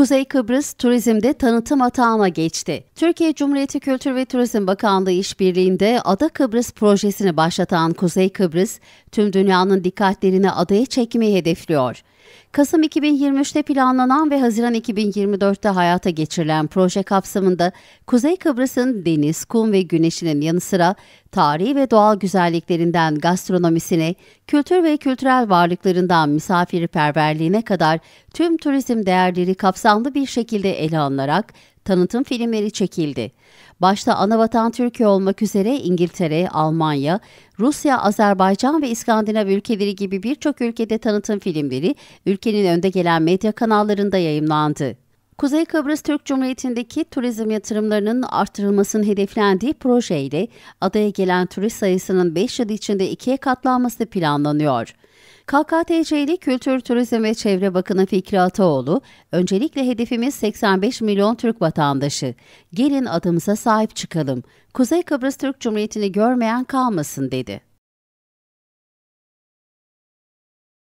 Kuzey Kıbrıs turizmde tanıtım atağına geçti. Türkiye Cumhuriyeti Kültür ve Turizm Bakanlığı işbirliğinde Ada Kıbrıs projesini başlatan Kuzey Kıbrıs, tüm dünyanın dikkatlerini adaya çekmeyi hedefliyor. Kasım 2023'te planlanan ve Haziran 2024'te hayata geçirilen proje kapsamında Kuzey Kıbrıs'ın deniz, kum ve güneşinin yanı sıra tarihi ve doğal güzelliklerinden gastronomisine, kültür ve kültürel varlıklarından misafirperverliğine kadar tüm turizm değerleri kapsamlı bir şekilde ele alınarak tanıtım filmleri çekildi. Başta anavatan Türkiye olmak üzere İngiltere, Almanya, Rusya, Azerbaycan ve İskandinav ülkeleri gibi birçok ülkede tanıtım filmleri ülkenin önde gelen medya kanallarında yayımlandı. Kuzey Kıbrıs Türk Cumhuriyeti'ndeki turizm yatırımlarının artırılmasının hedeflendiği projeyle adaya gelen turist sayısının 5 yıl içinde ikiye katlanması planlanıyor. KKTC'li Kültür, Turizm ve Çevre Bakanı Fikri Ataoğlu, öncelikle hedefimiz 85 milyon Türk vatandaşı. Gelin adımıza sahip çıkalım. Kuzey Kıbrıs Türk Cumhuriyeti'ni görmeyen kalmasın dedi.